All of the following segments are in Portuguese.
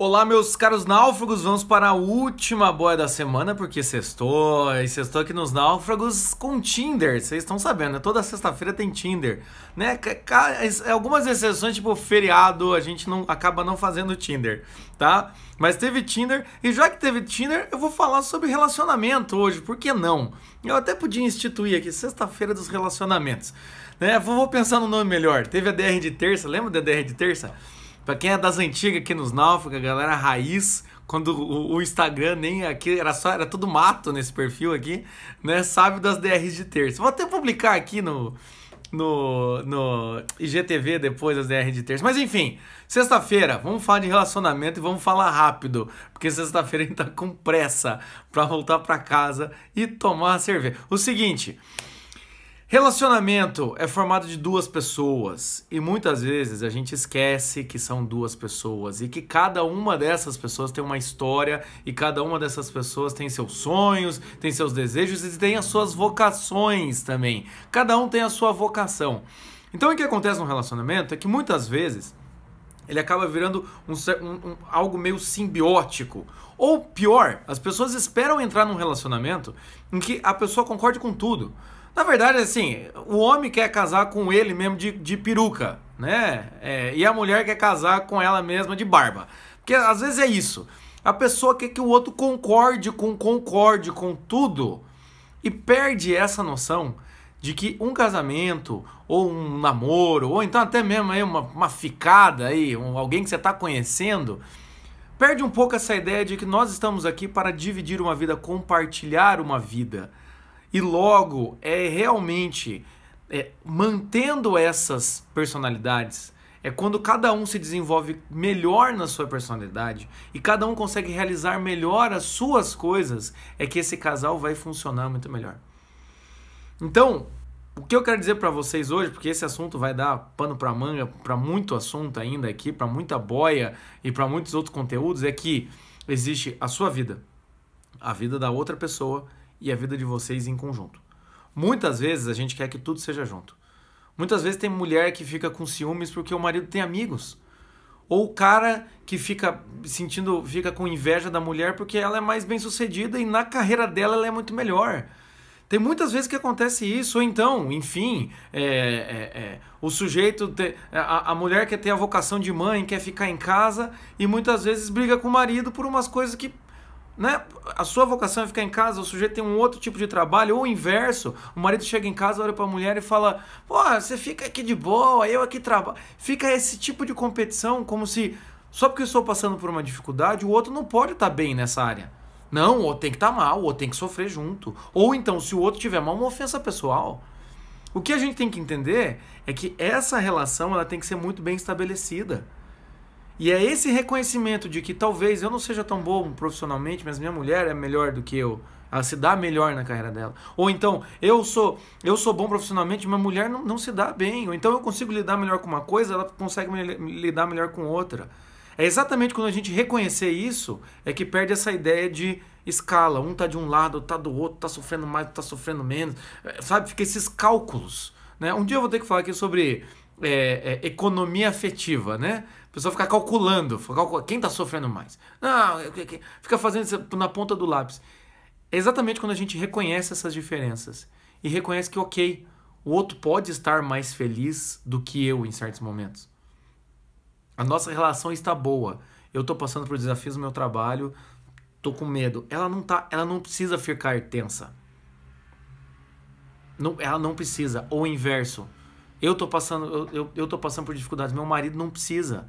Olá, meus caros náufragos, vamos para a última boia da semana, porque sextou, e sextou aqui nos náufragos com Tinder, vocês estão sabendo, né? Toda sexta-feira tem Tinder, né? Algumas exceções, tipo feriado, a gente não acaba não fazendo Tinder, tá? Mas teve Tinder, e já que teve Tinder, eu vou falar sobre relacionamento hoje, por que não? Eu até podia instituir aqui, sexta-feira dos relacionamentos, né? Vou pensar no nome melhor, teve a DR de terça, lembra da DR de terça? Pra quem é das antigas aqui nos Náufragos, galera raiz, quando o, o, Instagram nem aqui era só era tudo mato nesse perfil aqui, né? Sabe das DRs de terça. Vou até publicar aqui no no, no IGTV depois das DRs de terça. Mas enfim, sexta-feira, vamos falar de relacionamento e vamos falar rápido, porque sexta-feira a gente tá com pressa para voltar para casa e tomar a cerveja. O seguinte, Relacionamento é formado de duas pessoas e muitas vezes a gente esquece que são duas pessoas e que cada uma dessas pessoas tem uma história e cada uma dessas pessoas tem seus sonhos, tem seus desejos e tem as suas vocações também. Cada um tem a sua vocação. Então o que acontece no relacionamento é que muitas vezes ele acaba virando um, um, um, algo meio simbiótico. Ou pior, as pessoas esperam entrar num relacionamento em que a pessoa concorde com tudo. Na verdade, assim, o homem quer casar com ele mesmo de, de peruca, né? É, e a mulher quer casar com ela mesma de barba. Porque às vezes é isso. A pessoa quer que o outro concorde com concorde com tudo e perde essa noção de que um casamento, ou um namoro, ou então até mesmo aí uma, uma ficada aí, um, alguém que você está conhecendo, perde um pouco essa ideia de que nós estamos aqui para dividir uma vida, compartilhar uma vida. E logo é realmente é, mantendo essas personalidades. É quando cada um se desenvolve melhor na sua personalidade e cada um consegue realizar melhor as suas coisas, é que esse casal vai funcionar muito melhor. Então, o que eu quero dizer para vocês hoje, porque esse assunto vai dar pano para manga, para muito assunto ainda aqui, para muita boia e para muitos outros conteúdos, é que existe a sua vida, a vida da outra pessoa e a vida de vocês em conjunto. Muitas vezes a gente quer que tudo seja junto. Muitas vezes tem mulher que fica com ciúmes porque o marido tem amigos. Ou o cara que fica sentindo, fica com inveja da mulher porque ela é mais bem-sucedida e na carreira dela ela é muito melhor. Tem muitas vezes que acontece isso, ou então, enfim, é, é, é, o sujeito, te, a, a, mulher quer ter a vocação de mãe, quer ficar em casa e muitas vezes briga com o marido por umas coisas que. Né? A sua vocação é ficar em casa, o sujeito tem um outro tipo de trabalho, ou o inverso, o marido chega em casa, olha para a mulher e fala: pô, você fica aqui de boa, eu aqui trabalho. Fica esse tipo de competição como se só porque eu estou passando por uma dificuldade, o outro não pode estar tá bem nessa área. Não, ou tem que estar tá mal, ou tem que sofrer junto. Ou então, se o outro tiver mal, uma ofensa pessoal. O que a gente tem que entender é que essa relação ela tem que ser muito bem estabelecida. E é esse reconhecimento de que talvez eu não seja tão bom profissionalmente, mas minha mulher é melhor do que eu. Ela se dá melhor na carreira dela. Ou então, eu sou eu sou bom profissionalmente, minha mulher não, não se dá bem. Ou então eu consigo lidar melhor com uma coisa, ela consegue me, lidar melhor com outra. É exatamente quando a gente reconhecer isso é que perde essa ideia de escala. Um tá de um lado, tá do outro, tá sofrendo mais, tá sofrendo menos. É, sabe, fica esses cálculos. Né? Um dia eu vou ter que falar aqui sobre é, é, economia afetiva, né? A pessoa fica calculando, quem tá sofrendo mais. Não, fica fazendo isso na ponta do lápis. É exatamente quando a gente reconhece essas diferenças e reconhece que, ok, o outro pode estar mais feliz do que eu em certos momentos. A nossa relação está boa. Eu estou passando por desafios no meu trabalho, estou com medo. Ela não tá, ela não precisa ficar tensa. Não, ela não precisa. Ou o inverso. Eu estou passando, eu, eu, eu tô passando por dificuldades, meu marido não precisa.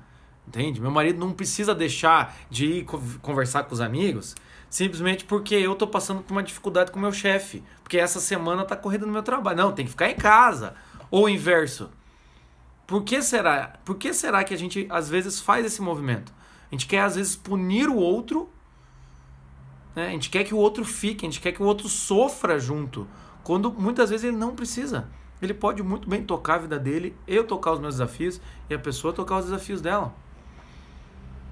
Entende? Meu marido não precisa deixar de ir conversar com os amigos simplesmente porque eu estou passando por uma dificuldade com o meu chefe. Porque essa semana está correndo no meu trabalho. Não, tem que ficar em casa. Ou o inverso. Por que será? Por que será que a gente às vezes faz esse movimento? A gente quer às vezes punir o outro, né? a gente quer que o outro fique, a gente quer que o outro sofra junto, quando muitas vezes ele não precisa. Ele pode muito bem tocar a vida dele, eu tocar os meus desafios e a pessoa tocar os desafios dela.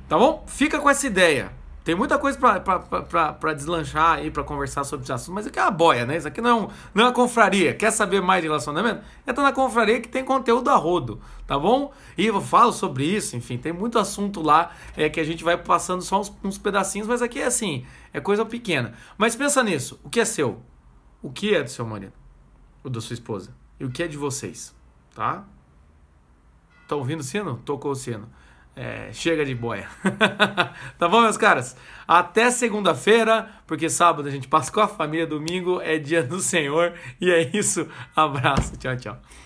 Tá bom? Fica com essa ideia. Tem muita coisa para deslanchar e para conversar sobre esse assunto, mas aqui é uma boia, né? Isso aqui não é, um, não é uma confraria. Quer saber mais de relacionamento? Entra na confraria que tem conteúdo a rodo, tá bom? E eu falo sobre isso, enfim, tem muito assunto lá é, que a gente vai passando só uns, uns pedacinhos, mas aqui é assim, é coisa pequena. Mas pensa nisso, o que é seu? O que é do seu marido? O da sua esposa? E o que é de vocês? Tá? estão tá ouvindo o sino? Tocou o sino. É, chega de boia. tá bom, meus caras? Até segunda-feira, porque sábado a gente passa com a família, domingo é dia do Senhor. E é isso. Abraço. Tchau, tchau.